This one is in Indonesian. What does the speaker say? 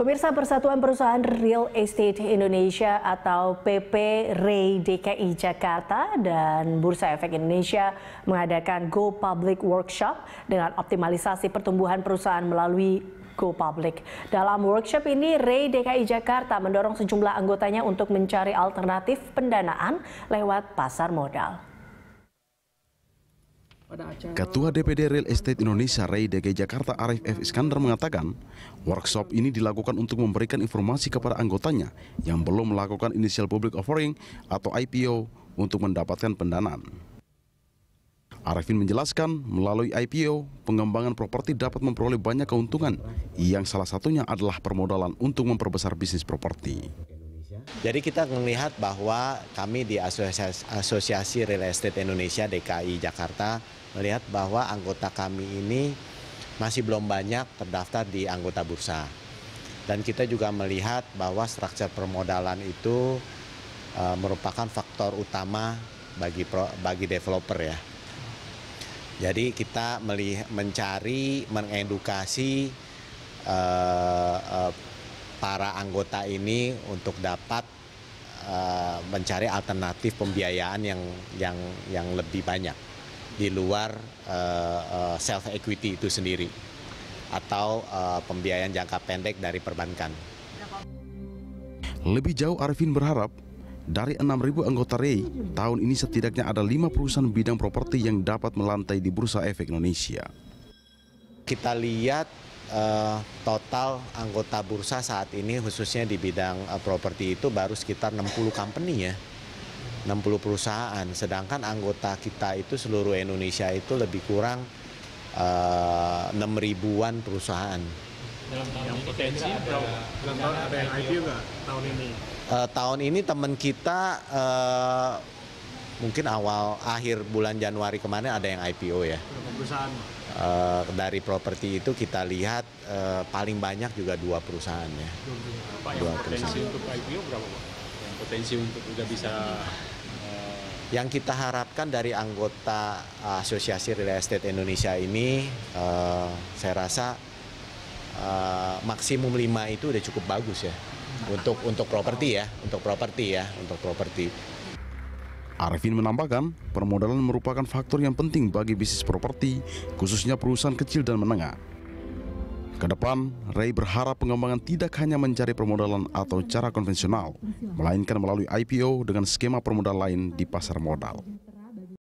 Pemirsa Persatuan Perusahaan Real Estate Indonesia atau PP REI DKI Jakarta dan Bursa Efek Indonesia mengadakan Go Public Workshop dengan optimalisasi pertumbuhan perusahaan melalui Go Public. Dalam workshop ini, REI DKI Jakarta mendorong sejumlah anggotanya untuk mencari alternatif pendanaan lewat pasar modal. Ketua DPD Real Estate Indonesia REI DG Jakarta Arif F. Iskandar mengatakan, workshop ini dilakukan untuk memberikan informasi kepada anggotanya yang belum melakukan Initial Public Offering atau IPO untuk mendapatkan pendanaan. Arifin menjelaskan, melalui IPO, pengembangan properti dapat memperoleh banyak keuntungan, yang salah satunya adalah permodalan untuk memperbesar bisnis properti. Jadi kita melihat bahwa kami di Asosiasi, Real Estate Indonesia DKI Jakarta melihat bahwa anggota kami ini masih belum banyak terdaftar di anggota bursa. Dan kita juga melihat bahwa struktur permodalan itu e, merupakan faktor utama bagi pro, bagi developer ya. Jadi kita melih, mencari, mengedukasi e, e, para anggota ini untuk dapat uh, mencari alternatif pembiayaan yang yang yang lebih banyak di luar uh, uh, self equity itu sendiri atau uh, pembiayaan jangka pendek dari perbankan. Lebih jauh Arifin berharap dari 6.000 anggota REI, tahun ini setidaknya ada lima perusahaan bidang properti yang dapat melantai di Bursa Efek Indonesia. Kita lihat eh, total anggota bursa saat ini khususnya di bidang eh, properti itu baru sekitar 60 company ya. 60 perusahaan, sedangkan anggota kita itu seluruh Indonesia itu lebih kurang uh, eh, 6 ribuan perusahaan. Dalam tahun yang potensi dalam tahun ada yang IPO nggak tahun ini? Uh, tahun ini teman kita uh, mungkin awal akhir bulan Januari kemarin ada yang IPO ya. Perusahaan. Uh, dari properti itu kita lihat uh, paling banyak juga dua perusahaan ya. Pak, dua yang perusahaan. potensi untuk IPO berapa Pak? Yang potensi untuk juga bisa uh... yang kita harapkan dari anggota Asosiasi Real Estate Indonesia ini, uh, saya rasa uh, maksimum lima itu udah cukup bagus ya untuk untuk properti ya, untuk properti ya, untuk properti. Arifin menambahkan, permodalan merupakan faktor yang penting bagi bisnis properti, khususnya perusahaan kecil dan menengah. Kedepan, Ray berharap pengembangan tidak hanya mencari permodalan atau cara konvensional, melainkan melalui IPO dengan skema permodalan lain di pasar modal.